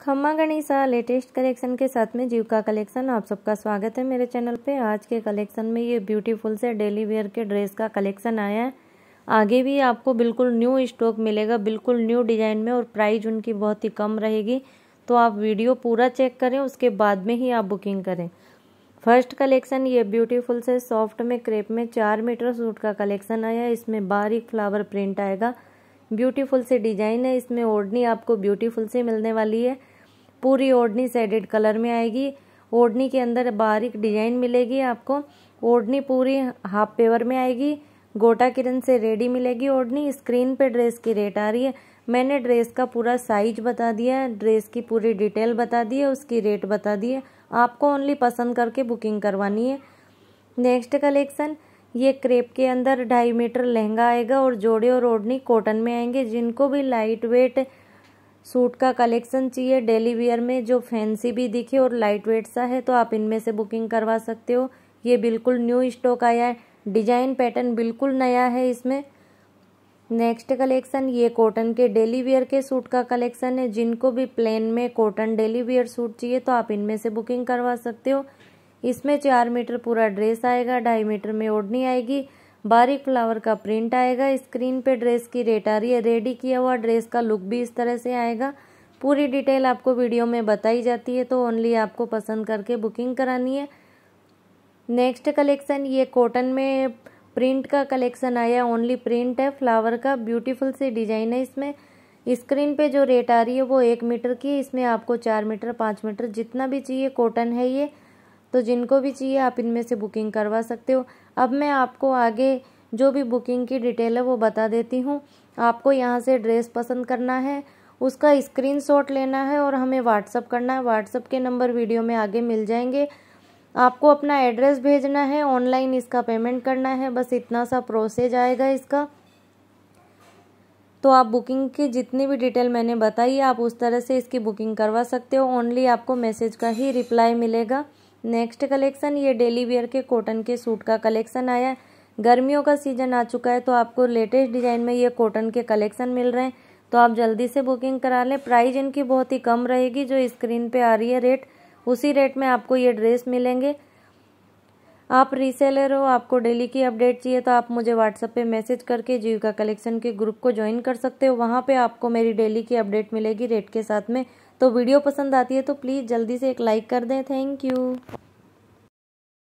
खम्मा गणिसा latest collection के साथ में जीविका कलेक्शन आप सबका स्वागत है मेरे चैनल पे आज के कलेक्शन में ये ब्यूटीफुल से डेली वेयर के ड्रेस का कलेक्शन आया है आगे भी आपको बिल्कुल न्यू स्टॉक मिलेगा बिल्कुल न्यू डिज़ाइन में और प्राइस उनकी बहुत ही कम रहेगी तो आप वीडियो पूरा चेक करें उसके बाद में ही आप बुकिंग करें फर्स्ट कलेक्शन ये ब्यूटीफुल से सॉफ्ट में क्रेप में चार मीटर सूट का कलेक्शन आया है इसमें बारीक फ्लावर प्रिंट आएगा ब्यूटीफुल से डिजाइन है इसमें ओढ़नी आपको ब्यूटीफुल से मिलने वाली है पूरी ओढ़नी सेडेड कलर में आएगी ओढ़नी के अंदर बारीक डिजाइन मिलेगी आपको ओढ़नी पूरी हाफ पेवर में आएगी गोटा किरण से रेडी मिलेगी ओढ़नी स्क्रीन पे ड्रेस की रेट आ रही है मैंने ड्रेस का पूरा साइज बता दिया ड्रेस की पूरी डिटेल बता दी है उसकी रेट बता दी है आपको ओनली पसंद करके बुकिंग करवानी है नेक्स्ट कलेक्शन ये क्रेप के अंदर ढाई मीटर लहंगा आएगा और जोड़े और ओढ़नी कॉटन में आएंगे जिनको भी लाइट वेट सूट का कलेक्शन चाहिए डेली वियर में जो फैंसी भी दिखे और लाइट वेट सा है तो आप इनमें से बुकिंग करवा सकते हो ये बिल्कुल न्यू स्टॉक आया है डिजाइन पैटर्न बिल्कुल नया है इसमें नेक्स्ट कलेक्शन ये कॉटन के डेली वियर के सूट का कलेक्शन है जिनको भी प्लेन में कॉटन डेली वियर सूट चाहिए तो आप इनमें से बुकिंग करवा सकते हो इसमें चार मीटर पूरा ड्रेस आएगा ढाई मीटर में ओढ़नी आएगी बारीक फ्लावर का प्रिंट आएगा स्क्रीन पे ड्रेस की रेट आ रही है रेडी किया हुआ ड्रेस का लुक भी इस तरह से आएगा पूरी डिटेल आपको वीडियो में बताई जाती है तो ओनली आपको पसंद करके बुकिंग करानी है नेक्स्ट कलेक्शन ये कॉटन में प्रिंट का कलेक्शन आया ओनली प्रिंट है फ्लावर का ब्यूटीफुल सी डिजाइन है इसमें स्क्रीन पे जो रेट आ रही है वो एक मीटर की इसमें आपको चार मीटर पाँच मीटर जितना भी चाहिए कॉटन है ये तो जिनको भी चाहिए आप इनमें से बुकिंग करवा सकते हो अब मैं आपको आगे जो भी बुकिंग की डिटेल है वो बता देती हूँ आपको यहाँ से ड्रेस पसंद करना है उसका शॉट लेना है और हमें व्हाट्सअप करना है व्हाट्सअप के नंबर वीडियो में आगे मिल जाएंगे आपको अपना एड्रेस भेजना है ऑनलाइन इसका पेमेंट करना है बस इतना सा प्रोसेस आएगा इसका तो आप बुकिंग की जितनी भी डिटेल मैंने बताई आप उस तरह से इसकी बुकिंग करवा सकते हो ओनली आपको मैसेज का ही रिप्लाई मिलेगा नेक्स्ट कलेक्शन ये डेली वेयर के कॉटन के सूट का कलेक्शन आया है गर्मियों का सीजन आ चुका है तो आपको लेटेस्ट डिजाइन में ये कॉटन के कलेक्शन मिल रहे हैं तो आप जल्दी से बुकिंग करा लें प्राइस इनकी बहुत ही कम रहेगी जो स्क्रीन पे आ रही है रेट उसी रेट में आपको ये ड्रेस मिलेंगे आप रीसेलर हो आपको डेली की अपडेट चाहिए तो आप मुझे व्हाट्सएप पे मैसेज करके जीविका कलेक्शन के ग्रुप को ज्वाइन कर सकते हो वहाँ पे आपको मेरी डेली की अपडेट मिलेगी रेट के साथ में तो वीडियो पसंद आती है तो प्लीज़ जल्दी से एक लाइक कर दें थैंक यू